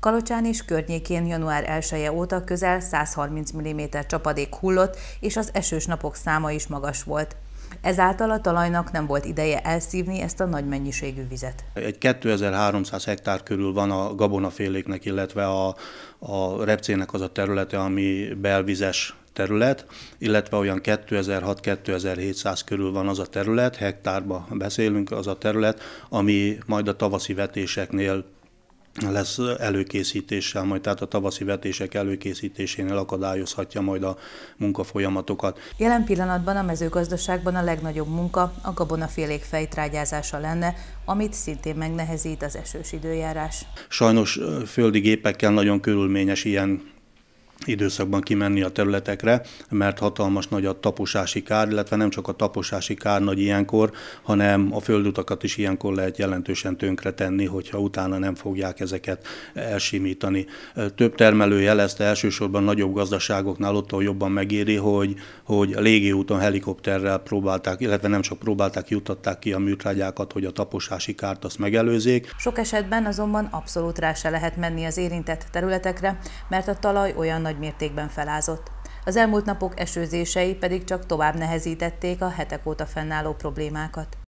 Kalocsán és környékén január 1 -e óta közel 130 mm csapadék hullott, és az esős napok száma is magas volt. Ezáltal a talajnak nem volt ideje elszívni ezt a nagy mennyiségű vizet. Egy 2300 hektár körül van a gabonaféléknek, illetve a, a repcének az a területe, ami belvizes terület, illetve olyan 2600 2700 körül van az a terület, hektárba beszélünk, az a terület, ami majd a tavaszi vetéseknél lesz előkészítéssel, majd tehát a tavaszi vetések előkészítésénél akadályozhatja majd a munkafolyamatokat. Jelen pillanatban a mezőgazdaságban a legnagyobb munka a gabonafélék fejtrágyázása lenne, amit szintén megnehezít az esős időjárás. Sajnos földi gépekkel nagyon körülményes ilyen időszakban kimenni a területekre, mert hatalmas nagy a taposási kár, illetve nem csak a taposási kár nagy ilyenkor, hanem a földutakat is ilyenkor lehet jelentősen tönkre tenni, hogyha utána nem fogják ezeket elsimítani. Több termelő jelezte elsősorban nagyobb gazdaságoknál, ott, ahol jobban megéri, hogy, hogy úton helikopterrel próbálták, illetve nem csak próbálták, jutatták ki a műtrágyákat, hogy a taposási kárt azt megelőzzék. Sok esetben azonban abszolút rá se lehet menni az érintett területekre, mert a talaj olyan nagy nagy mértékben felázott. Az elmúlt napok esőzései pedig csak tovább nehezítették a hetek óta fennálló problémákat.